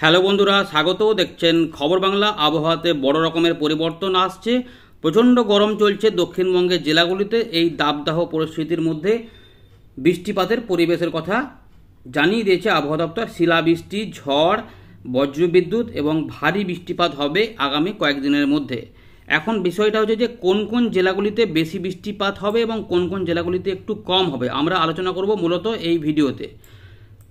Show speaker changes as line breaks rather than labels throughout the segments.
hello বন্ধুরা স্বাগত দেখছেন খবর বাংলা আবহাওয়াতে বড় রকমের পরিবর্তন আসছে প্রচণ্ড গরম চলছে দক্ষিণবঙ্গের জেলাগুলিতে এই দাবদাহ পরিস্থিতির মধ্যে বৃষ্টিপাতের পরিবেশের কথা জানিয়ে দিয়েছে আবহাওয়া দপ্তর শিলাবৃষ্টি ঝড় বজ্রবিদ্যুৎ এবং ভারী বৃষ্টিপাত হবে আগামী কয়েকদিনের মধ্যে এখন বিষয়টা হচ্ছে যে কোন কোন জেলাগুলিতে বেশি বৃষ্টিপাত হবে এবং কোন কোন জেলাগুলিতে একটু কম হবে আমরা আলোচনা করব মূলত এই ভিডিওতে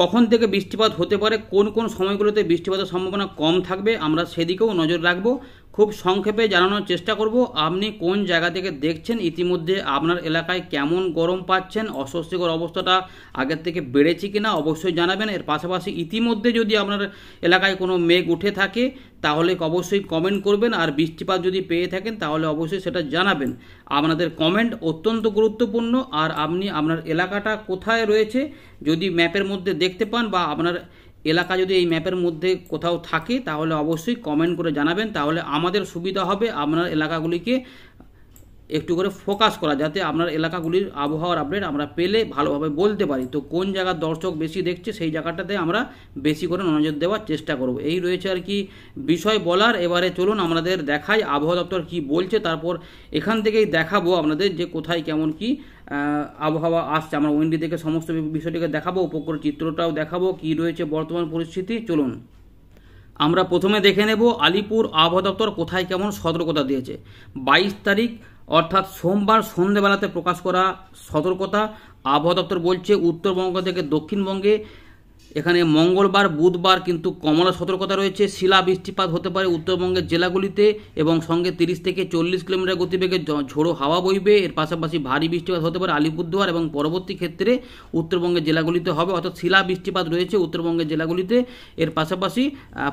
কখন থেকে বৃষ্টিপাত হতে পারে কোন কোন সময়গুলোতে বৃষ্টিপাতের সম্ভাবনা কম থাকবে আমরা সেদিকেও নজর রাখবো খুব সংক্ষেপে জানানোর চেষ্টা করব আপনি কোন জায়গা থেকে দেখছেন ইতিমধ্যে আপনার এলাকায় কেমন গরম পাচ্ছেন অস্বস্তিকর অবস্থাটা আগের থেকে বেড়েছে কিনা অবশ্যই জানাবেন এর পাশাপাশি ইতিমধ্যে যদি আপনার এলাকায় কোনো মেঘ উঠে থাকে তাহলে অবশ্যই কমেন্ট করবেন আর বৃষ্টিপাত যদি পেয়ে থাকেন তাহলে অবশ্যই সেটা জানাবেন আপনাদের কমেন্ট অত্যন্ত গুরুত্বপূর্ণ আর আপনি আপনার এলাকাটা কোথায় রয়েছে যদি ম্যাপের মধ্যে দেখতে পান বা আপনার এলাকা যদি এই ম্যাপের মধ্যে কোথাও থাকে তাহলে অবশ্যই কমেন্ট করে জানাবেন তাহলে আমাদের সুবিধা হবে আপনার এলাকাগুলিকে একটু করে ফোকাস করা যাতে আপনার এলাকাগুলির আবহাওয়ার আপডেট আমরা পেলে ভালোভাবে বলতে পারি তো কোন জায়গার দর্শক বেশি দেখছে সেই জায়গাটাতে আমরা বেশি করে নজর দেওয়ার চেষ্টা করব এই রয়েছে আর কি বিষয় বলার এবারে চলুন আমাদের দেখাই আবহাওয়া দপ্তর কি বলছে তারপর এখান থেকেই দেখাবো আপনাদের যে কোথায় কেমন কি আবহাওয়া আসছে আমরা উইন্ডি থেকে সমস্ত বিষয়টিকে দেখাবো উপকূল চিত্রটাও দেখাবো কি রয়েছে বর্তমান পরিস্থিতি চলুন আমরা প্রথমে দেখে নেব আলিপুর আবহাওয়া দপ্তর কোথায় কেমন সতর্কতা দিয়েছে বাইশ তারিখ অর্থাৎ সোমবার সন্ধেবেলাতে প্রকাশ করা সতর্কতা আবহাওয়া দপ্তর বলছে উত্তরবঙ্গ থেকে দক্ষিণবঙ্গে এখানে মঙ্গলবার বুধবার কিন্তু কমলা সতর্কতা রয়েছে শিলা বৃষ্টিপাত হতে পারে উত্তরবঙ্গের জেলাগুলিতে এবং সঙ্গে তিরিশ থেকে চল্লিশ কিলোমিটার গতিবেগে ঝোড়ো হাওয়া বইবে এর পাশাপাশি ভারী বৃষ্টিপাত হতে পারে আলিপুরদুয়ার এবং পরবর্তী ক্ষেত্রে উত্তরবঙ্গের জেলাগুলিতে হবে অর্থাৎ শিলা বৃষ্টিপাত রয়েছে উত্তরবঙ্গের জেলাগুলিতে এর পাশাপাশি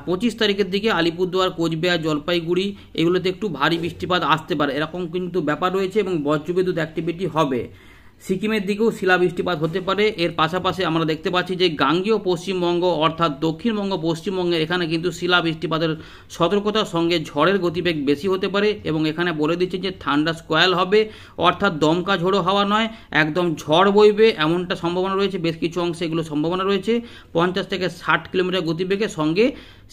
পঁচিশ তারিখের দিকে আলিপুরদুয়ার কোচবিহার জলপাইগুড়ি এগুলোতে একটু ভারী বৃষ্টিপাত আসতে পারে এরকম কিন্তু ব্যাপার রয়েছে এবং বজ্রবিদ্যুৎ অ্যাক্টিভিটি হবে সিকিমের দিকেও শিলা বৃষ্টিপাত হতে পারে এর পাশাপাশি আমরা দেখতে পাচ্ছি যে গাঙ্গীয় পশ্চিমবঙ্গ অর্থাৎ দক্ষিণবঙ্গ পশ্চিমবঙ্গের এখানে কিন্তু শিলা বৃষ্টিপাতের সতর্কতার সঙ্গে ঝড়ের গতিবেগ বেশি হতে পারে এবং এখানে বলে দিচ্ছে যে ঠান্ডা স্কয়াল হবে অর্থাৎ দমকা ঝোড়ো হওয়া নয় একদম ঝড় বইবে এমনটা সম্ভাবনা রয়েছে বেশ কিছু অংশে এগুলো সম্ভাবনা রয়েছে পঞ্চাশ থেকে ষাট কিলোমিটার গতিবেগের সঙ্গে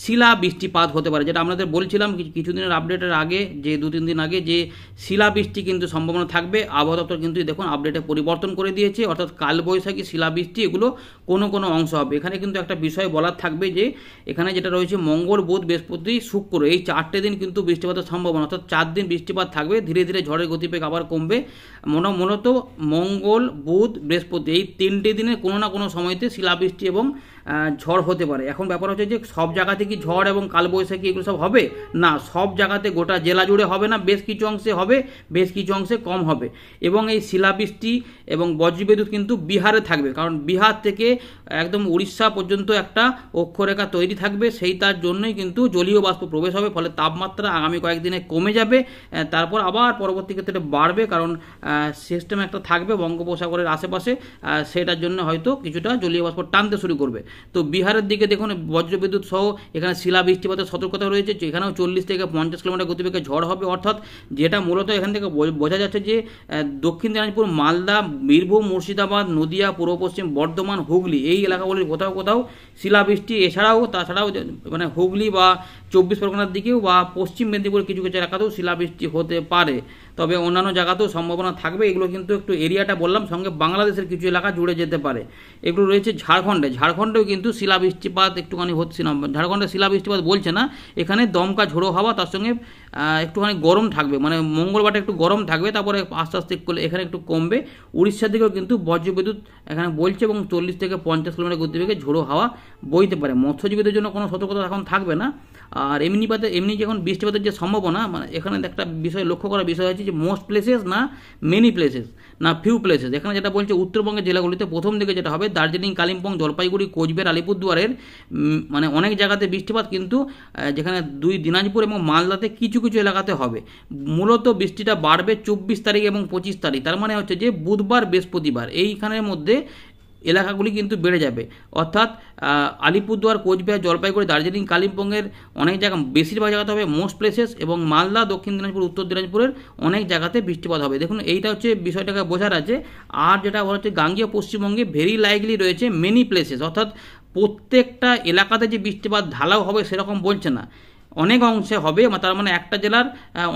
শিলা বৃষ্টিপাত হতে পারে যেটা আপনাদের বলছিলাম কিছুদিনের আপডেটের আগে যে দু তিন দিন আগে যে শিলা বৃষ্টি কিন্তু সম্ভাবনা থাকবে আবহাওয়া দপ্তর কিন্তু দেখুন আপডেটে পরিবর্তন করে দিয়েছে অর্থাৎ কালবৈশাখী শিলা বৃষ্টি এগুলো কোনো কোনো অংশ হবে এখানে কিন্তু একটা বিষয় বলার থাকবে যে এখানে যেটা রয়েছে মঙ্গল বুধ বৃহস্পতি শুক্র এই চারটে দিন কিন্তু বৃষ্টিপাতের সম্ভাবনা অর্থাৎ চার দিন বৃষ্টিপাত থাকবে ধীরে ধীরে ঝড়ের গতিবেগ আবার কমবে মনে মূলত মঙ্গল বুধ বৃহস্পতি এই তিনটে দিনে কোনো না কোনো সময়তে শিলাবৃষ্টি এবং ঝড় হতে পারে এখন ব্যাপার হচ্ছে যে সব জায়গাতে জায়গাতে কি ঝড় এবং কালবৈশাখী এগুলো সব হবে না সব জায়গাতে গোটা জেলা জুড়ে হবে না বেশ কিছু অংশে হবে বেশ কিছু অংশে কম হবে এবং এই শিলাবৃষ্টি এবং বজ্রবিদ্যুৎ কিন্তু বিহারে থাকবে কারণ বিহার থেকে একদম উড়িষ্যা পর্যন্ত একটা অক্ষরেখা তৈরি থাকবে সেই তার জন্যই কিন্তু জলীয় বাষ্প প্রবেশ হবে ফলে তাপমাত্রা আগামী কয়েকদিনে কমে যাবে তারপর আবার পরবর্তী ক্ষেত্রে বাড়বে কারণ সিস্টেম একটা থাকবে বঙ্গোপসাগরের আশেপাশে সেটার জন্য হয়তো কিছুটা জলীয় বাষ্প টানতে শুরু করবে তো বিহারের দিকে দেখুন বজ্রবিদ্যুৎ সহ এখানে শিলা বৃষ্টিপাতের সতর্কতা রয়েছে এখানেও চল্লিশ থেকে পঞ্চাশ কিলোমিটার গতিবেগে ঝড় হবে অর্থাৎ যেটা মূলত এখান থেকে বোঝা যাচ্ছে যে দক্ষিণ দিনাজপুর মালদা বীরভূম মুর্শিদাবাদ নদিয়া পূর্ব পশ্চিম বর্ধমান হুগলি এই এলাকাগুলির কোথাও কোথাও শিলাবৃষ্টি এছাড়াও তাছাড়াও মানে হুগলি বা চব্বিশ পরগনার দিকেও বা পশ্চিম মেদিনীপুরের কিছু কিছু এলাকাতেও শিলাবৃষ্টি হতে পারে তবে অন্যান্য জায়গাতেও সম্ভাবনা থাকবে এগুলো কিন্তু একটু এরিয়াটা বললাম সঙ্গে বাংলাদেশের কিছু এলাকা জুড়ে যেতে পারে এগুলো রয়েছে ঝাড়খণ্ডে ঝাড়খণ্ডেও কিন্তু শিলাবৃষ্টিপাত একটুখানি হচ্ছে না ঝাড়খণ্ডে শিলাবৃষ্টিপাত বলছে না এখানে দমকা ঝোড়ো হাওয়া তার সঙ্গে একটুখানি গরম থাকবে মানে মঙ্গলবারটা একটু গরম থাকবে তারপরে আস্তে আস্তে করলে এখানে একটু কমবে উড়িষ্যার দিকেও কিন্তু বজ্রবিদ্যুৎ এখানে বলছে এবং চল্লিশ থেকে পঞ্চাশ কিলোমিটার গতিবেগে ঝোড়ো হাওয়া বইতে পারে মৎস্যজীবীদের জন্য কোনো সতর্কতা এখন থাকবে না আর এমনি পাতে এমনি যখন বৃষ্টিপাতের যে সম্ভাবনা মানে এখানে একটা বিষয় লক্ষ্য করার বিষয় হচ্ছে যে মোস্ট প্লেসেস না মেনি প্লেসেস না ফিউ প্লেসেস এখানে যেটা বলছে উত্তরবঙ্গের জেলাগুলিতে প্রথম দিকে যেটা হবে দার্জিলিং কালিম্পং জলপাইগুড়ি কোচবিহার আলিপুরদুয়ারের মানে অনেক জায়গাতে বৃষ্টিপাত কিন্তু যেখানে দুই দিনাজপুর এবং মালদাতে কিছু কিছু এলাকাতে হবে মূলত বৃষ্টিটা বাড়বে চব্বিশ তারিখ এবং পঁচিশ তারিখ তার মানে হচ্ছে যে বুধবার বৃহস্পতিবার এইখানের মধ্যে এলাকাগুলি কিন্তু বেড়ে যাবে অর্থাৎ আলিপুরদুয়ার কোচবিহার জলপাইগুড়ি দার্জিলিং কালিম্পংয়ের অনেক জায়গা বেশিরভাগ জায়গাতে হবে মোস্ট প্লেসেস এবং মালদা দক্ষিণ দিনাজপুর উত্তর দিনাজপুরের অনেক জায়গাতে বৃষ্টিপাত হবে দেখুন এইটা হচ্ছে বিষয়টাকে বোঝার আছে আর যেটা বলা হচ্ছে গাঙ্গীয় পশ্চিমবঙ্গে ভেরি লাইকলি রয়েছে মেনি প্লেসেস অর্থাৎ প্রত্যেকটা এলাকাতে যে বৃষ্টিপাত ঢালাও হবে সেরকম বলছে না অনেক অংশে হবে তার মানে একটা জেলার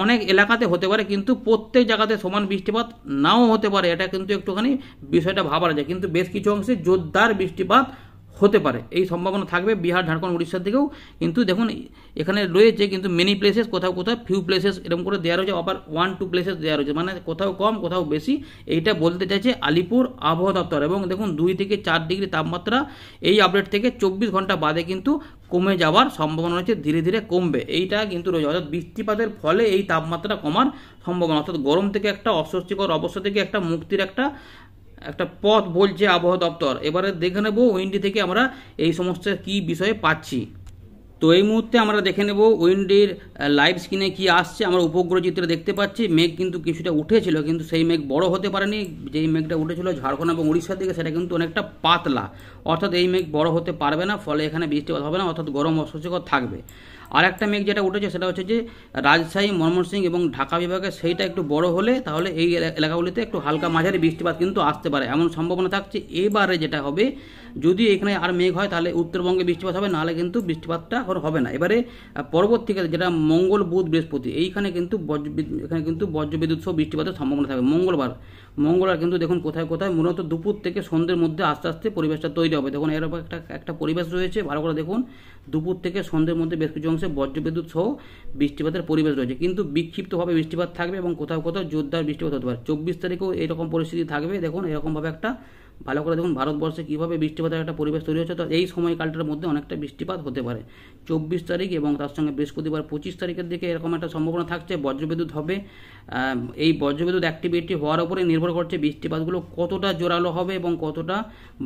অনেক এলাকাতে হতে পারে কিন্তু প্রত্যেক জায়গাতে সমান বৃষ্টিপাত নাও হতে পারে এটা কিন্তু একটুখানি বিষয়টা ভাবার যায় কিন্তু বেশ কিছু অংশে জোরদার বৃষ্টিপাত হতে পারে এই সম্ভাবনা থাকবে বিহার ঝাড়খণ্ড উড়িষ্যার দিকেও কিন্তু দেখুন এখানে রয়েছে কিন্তু মেনি প্লেসেস কোথাও কোথাও ফিউ প্লেসেস এরকম করে দেওয়া রয়েছে অপার ওয়ান টু প্লেসেস দেওয়া রয়েছে মানে কোথাও কম কোথাও বেশি এইটা বলতে চাইছে আলিপুর আবহাওয়া দপ্তর এবং দেখুন দুই থেকে চার ডিগ্রি তাপমাত্রা এই আপডেট থেকে চব্বিশ ঘন্টা বাদে কিন্তু কমে যাওয়ার সম্ভাবনা রয়েছে ধীরে ধীরে কমবে এইটা কিন্তু রয়েছে অর্থাৎ বৃষ্টিপাতের ফলে এই তাপমাত্রা কমার সম্ভাবনা অর্থাৎ গরম থেকে একটা অস্বস্তিকর অবস্থা থেকে একটা মুক্তির একটা একটা পথ বলছে আবহাওয়া দপ্তর এবারে দেখে নেব উইন্ডি থেকে আমরা এই সমস্ত কী বিষয়ে পাচ্ছি তো এই মুহূর্তে আমরা দেখে নেব উইন্ডির লাইভ স্ক্রিনে কি আসছে আমরা উপগ্রহ চিত্রে দেখতে পাচ্ছি মেঘ কিন্তু কিছুটা উঠেছিল কিন্তু সেই মেঘ বড় হতে পারেনি যেই মেঘটা উঠেছিল ঝাড়খণ্ড এবং উড়িষ্যার দিকে সেটা কিন্তু অনেকটা পাতলা অর্থাৎ এই মেঘ বড় হতে পারবে না ফলে এখানে বৃষ্টিপাত হবে না অর্থাৎ গরম অস্বস্তিকর থাকবে আর একটা মেঘ যেটা উঠেছে সেটা হচ্ছে যে রাজশাহী ময়মনসিংহ এবং ঢাকা বিভাগে সেইটা একটু বড় হলে তাহলে এই এলাকাগুলিতে একটু হালকা মাঝারি বৃষ্টিপাত কিন্তু আসতে পারে এমন সম্ভাবনা থাকছে এবারে যেটা হবে যদি এখানে আর মেঘ হয় তাহলে উত্তরবঙ্গে বৃষ্টিপাত হবে নাহলে কিন্তু বৃষ্টিপাতটা হবে না এবারে পরবর্তীকালে যেটা মঙ্গল বুধ বৃহস্পতি এইখানে কিন্তু বজ্র এখানে কিন্তু বজ্রবিদ্যুৎ সহ বৃষ্টিপাতের সম্ভাবনা থাকবে মঙ্গলবার মঙ্গলবার কিন্তু দেখুন কোথায় কোথায় মূলত দুপুর থেকে সন্ধ্যের মধ্যে আস্তে আস্তে পরিবেশটা তৈরি হবে দেখুন এরকম একটা একটা পরিবেশ রয়েছে ভালো করে দেখুন দুপুর থেকে সন্ধ্যের মধ্যে বেশ কিছু অংশে বজ্রবিদ্যুৎ সহ বৃষ্টিপাতের পরিবেশ রয়েছে কিন্তু বিক্ষিপ্তভাবে বৃষ্টিপাত থাকবে এবং কোথাও কোথাও জোরদার বৃষ্টিপাত হতে পারে চব্বিশ তারিখেও এরকম পরিস্থিতি থাকবে দেখুন এরকমভাবে একটা ভালো করে দেখুন ভারতবর্ষে কীভাবে বৃষ্টিপাতের একটা পরিবেশ তৈরি হচ্ছে তো এই সময়কালটার মধ্যে অনেকটা বৃষ্টিপাত হতে পারে চব্বিশ তারিখ এবং তার সঙ্গে বৃহস্পতিবার পঁচিশ তারিখের দিকে এরকম একটা সম্ভাবনা থাকছে বজ্রবিদ্যুৎ হবে এই বজ্রবিদ্যুৎ অ্যাক্টিভিটি হওয়ার উপরে নির্ভর করছে বৃষ্টিপাতগুলো কতটা জোরালো হবে এবং কতটা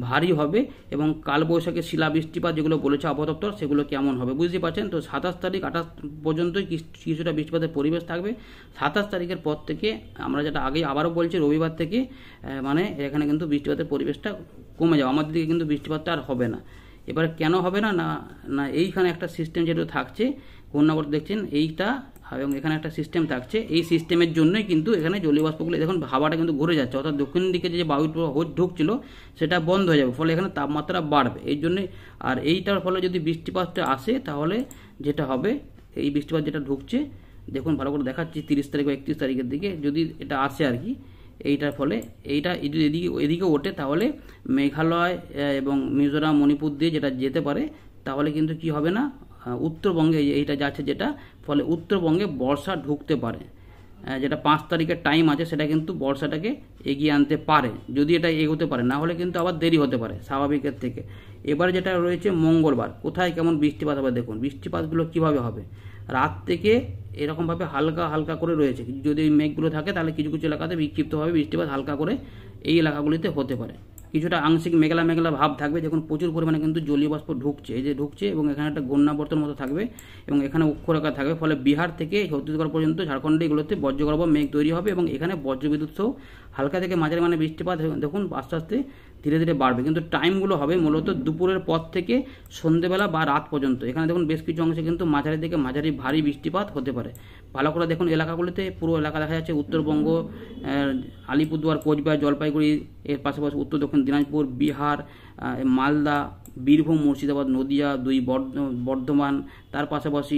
ভারী হবে এবং কালবৈশাখী শিলা বৃষ্টিপাত যেগুলো বলেছে আবদপ্তর সেগুলো কেমন হবে বুঝতে পারছেন তো সাতাশ তারিখ আঠাশ পর্যন্তই কিছুটা বৃষ্টিপাতের পরিবেশ থাকবে সাতাশ তারিখের পর থেকে আমরা যেটা আগে আবারও বলছি রবিবার থেকে মানে এখানে কিন্তু বৃষ্টিপাতের পরিবেশটা কমে যাবে আমাদের দিকে কিন্তু বৃষ্টিপাতটা আর হবে না এবারে কেন হবে না না এইখানে একটা সিস্টেম যেটা থাকছে কন্যাবর্ত দেখছেন এইটা এবং এখানে একটা সিস্টেম থাকছে এই সিস্টেমের জন্যই কিন্তু এখানে জলীয়বাষ্পগুলো দেখুন হাওয়াটা কিন্তু ঘুরে যাচ্ছে অর্থাৎ দক্ষিণ দিকে যে বায়ু ঢুকছিল সেটা বন্ধ হয়ে যাবে ফলে এখানে তাপমাত্রা বাড়বে এই জন্যে আর এইটার ফলে যদি বৃষ্টিপাতটা আসে তাহলে যেটা হবে এই বৃষ্টিপাত যেটা ঢুকছে দেখুন ভালো করে দেখাচ্ছি তিরিশ তারিখ বা একত্রিশ তারিখের দিকে যদি এটা আসে আর কি এইটার ফলে এইটা যদি এদিকে এদিকে ওঠে তাহলে মেঘালয় এবং মিজোরাম মণিপুর দিয়ে যেটা যেতে পারে তাহলে কিন্তু কি হবে না উত্তরবঙ্গে এইটা যাচ্ছে যেটা ফলে উত্তরবঙ্গে বর্ষা ঢুকতে পারে যেটা পাঁচ তারিখের টাইম আছে সেটা কিন্তু বর্ষাটাকে এগিয়ে আনতে পারে যদি এটা এগোতে পারে না হলে কিন্তু আবার দেরি হতে পারে স্বাভাবিকের থেকে এবারে যেটা রয়েছে মঙ্গলবার কোথায় কেমন বৃষ্টিপাত হবে দেখুন বৃষ্টিপাতগুলো কিভাবে হবে রাত থেকে এরকমভাবে হালকা হালকা করে রয়েছে যদি ওই মেঘগুলো থাকে তাহলে কিছু কিছু এলাকাতে বিক্ষিপ্তভাবে বৃষ্টিপাত হালকা করে এই এলাকাগুলিতে হতে পারে কিছুটা আংশিক মেঘলা মেঘলা ভাব থাকবে যখন প্রচুর পরিমাণে কিন্তু জলীয় বাষ্প ঢুকছে এই যে ঢুকছে এবং এখানে একটা বর্তন মতো থাকবে এবং এখানে অক্ষরেখা থাকবে ফলে বিহার থেকে ছত্তিশগড় পর্যন্ত ঝাড়খণ্ডে এগুলোতে বজ্রগর্ভ মেঘ তৈরি হবে এবং এখানে বজ্রবিদ্যুৎ হালকা থেকে মাঝারি মানে বৃষ্টিপাত দেখুন আস্তে আস্তে ধীরে ধীরে বাড়বে কিন্তু টাইমগুলো হবে মূলত দুপুরের পর থেকে সন্ধেবেলা বা রাত পর্যন্ত এখানে দেখুন বেশ কিছু অংশে কিন্তু মাঝারি থেকে মাঝারি ভারী বৃষ্টিপাত হতে পারে ভালো করে দেখুন এলাকাগুলিতে পুরো এলাকা দেখা যাচ্ছে উত্তরবঙ্গ আলিপুরদুয়ার কোচবিহার জলপাইগুড়ি এর পাশাপাশি উত্তর দক্ষিণ দিনাজপুর বিহার মালদা বীরভূম মুর্শিদাবাদ নদিয়া দুই বর্ধমান তার পাশাপাশি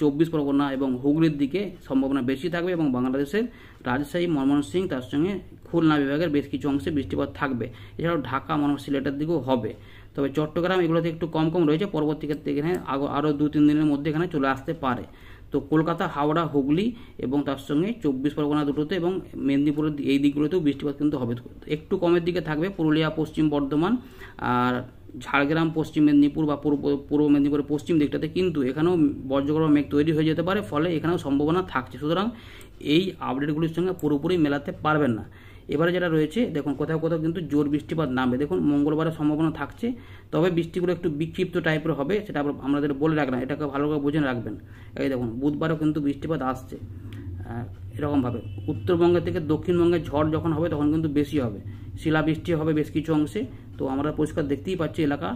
চব্বিশ পরগনা এবং হুগলির দিকে সম্ভাবনা বেশি থাকবে এবং বাংলাদেশের রাজশাহী ময়মনসিং তার সঙ্গে খুলনা বিভাগের বেশ কিছু অংশে বৃষ্টিপাত থাকবে এছাড়াও ঢাকা ময়মন সিলেটের দিকেও হবে তবে চট্টগ্রাম এগুলোতে একটু কম কম রয়েছে পরবর্তী ক্ষেত্রে এখানে আরও দু তিন দিনের মধ্যে এখানে চলে আসতে পারে তো কলকাতা হাওড়া হুগলি এবং তার সঙ্গে চব্বিশ পরগনা দুটোতে এবং মেদিনীপুরের এই দিকগুলোতেও বৃষ্টিপাত কিন্তু হবে একটু কমের দিকে থাকবে পুরুলিয়া পশ্চিম বর্ধমান আর ঝাড়গ্রাম পশ্চিম মেদিনীপুর বা পূর্ব পূর্ব মেদিনীপুরের পশ্চিম দিকটাতে কিন্তু এখানেও বজ্রগড় মেঘ তৈরি হয়ে যেতে পারে ফলে এখানেও সম্ভাবনা থাকছে সুতরাং এই আপডেটগুলির সঙ্গে পুরোপুরি মেলাতে পারবেন না এবারে যেটা রয়েছে দেখুন কোথাও কোথাও কিন্তু জোর বৃষ্টিপাত নামবে দেখুন মঙ্গলবারের সম্ভাবনা থাকছে তবে বৃষ্টিগুলো একটু বিক্ষিপ্ত টাইপের হবে সেটা আমাদের বলে রাখলাম এটাকে ভালো করে বুঝে রাখবেন এই দেখুন বুধবারও কিন্তু বৃষ্টিপাত আসছে এরকমভাবে উত্তরবঙ্গে থেকে দক্ষিণবঙ্গে ঝড় যখন হবে তখন কিন্তু বেশি হবে শিলাবৃষ্টি হবে বেশ কিছু অংশে তো আমরা পরিষ্কার দেখতেই পাচ্ছি এলাকা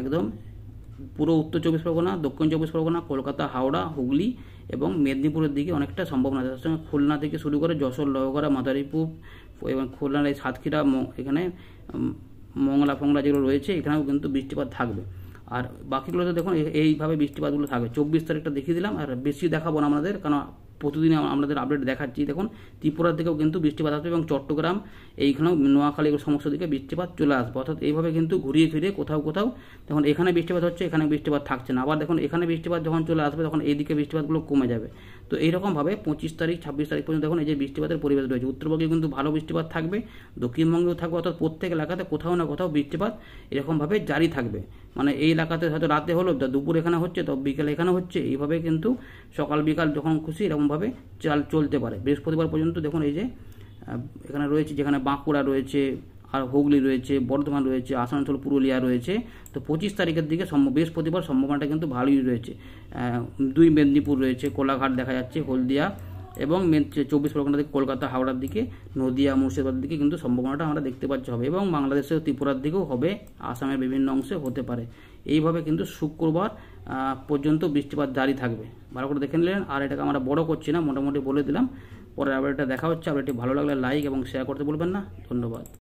একদম পুরো উত্তর চব্বিশ পরগনা দক্ষিণ চব্বিশ পরগনা কলকাতা হাওড়া হুগলি এবং মেদিনীপুরের দিকে অনেকটা সম্ভাবনা তার সঙ্গে খুলনা থেকে শুরু করে যশোর লহগড়া মাদারীপুর এবং খুলনার এই সাতক্ষীরা এখানে মঙ্গলা ফংলা যেগুলো রয়েছে এখানেও কিন্তু বৃষ্টিপাত থাকবে আর বাকিগুলোতে দেখুন এইভাবে বৃষ্টিপাতগুলো থাকবে চব্বিশ তারিখটা দেখিয়ে দিলাম আর বেশি দেখাবো না আমাদের কারণ প্রতিদিন আমাদের আপডেট দেখাচ্ছি দেখুন ত্রিপুরার দিকেও কিন্তু বৃষ্টিপাত আসবে এবং চট্টগ্রাম এইখানেও নোয়াখালী সমস্ত দিকে বৃষ্টিপাত চলে আসবে অর্থাৎ এইভাবে কিন্তু ঘুরিয়ে ফিরিয়ে কোথাও কোথাও তখন এখানে বৃষ্টিপাত হচ্ছে এখানে বৃষ্টিপাত থাকছে না আবার দেখুন এখানে বৃষ্টিপাত যখন চলে আসবে তখন এইদিকে বৃষ্টিপাতগুলো কমে যাবে তো এইরকমভাবে পঁচিশ তারিখ ছাব্বিশ তারিখ পর্যন্ত দেখুন এই যে বৃষ্টিপাতের পরিবেশ রয়েছে উত্তরবঙ্গে কিন্তু ভালো বৃষ্টিপাত থাকবে দক্ষিণবঙ্গেও থাকবে অর্থাৎ প্রত্যেক এলাকাতে কোথাও না কোথাও বৃষ্টিপাত এরকমভাবে জারি থাকবে মানে এই এলাকাতে হয়তো রাতে হলো তো দুপুর এখানে হচ্ছে তো বিকেলে এখানে হচ্ছে এইভাবে কিন্তু সকাল বিকাল যখন খুশি এরকমভাবে চাল চলতে পারে বৃহস্পতিবার পর্যন্ত দেখুন এই যে এখানে রয়েছে যেখানে বাঁকুড়া রয়েছে আর হুগলি রয়েছে বর্ধমান রয়েছে আসানসোল পুরুলিয়া রয়েছে তো পঁচিশ তারিখের দিকে বৃহস্পতিবার সম্ভাবনাটা কিন্তু ভালোই রয়েছে দুই মেদিনীপুর রয়েছে কোলাঘাট দেখা যাচ্ছে হলদিয়া এবং চব্বিশ পরগনা থেকে কলকাতা হাওড়ার দিকে নদীয়া মুর্শিদাবাদের দিকে কিন্তু সম্ভাবনাটা আমরা দেখতে পাচ্ছি হবে এবং বাংলাদেশের ত্রিপুরার দিকেও হবে আসামের বিভিন্ন অংশে হতে পারে এইভাবে কিন্তু শুক্রবার পর্যন্ত বৃষ্টিপাত জারি থাকবে ভালো করে দেখে নিলেন আর এটাকে আমরা বড় করছি না মোটামুটি বলে দিলাম পরে আবার এটা দেখা হচ্ছে আবার এটি ভালো লাগলে লাইক এবং শেয়ার করতে বলবেন না ধন্যবাদ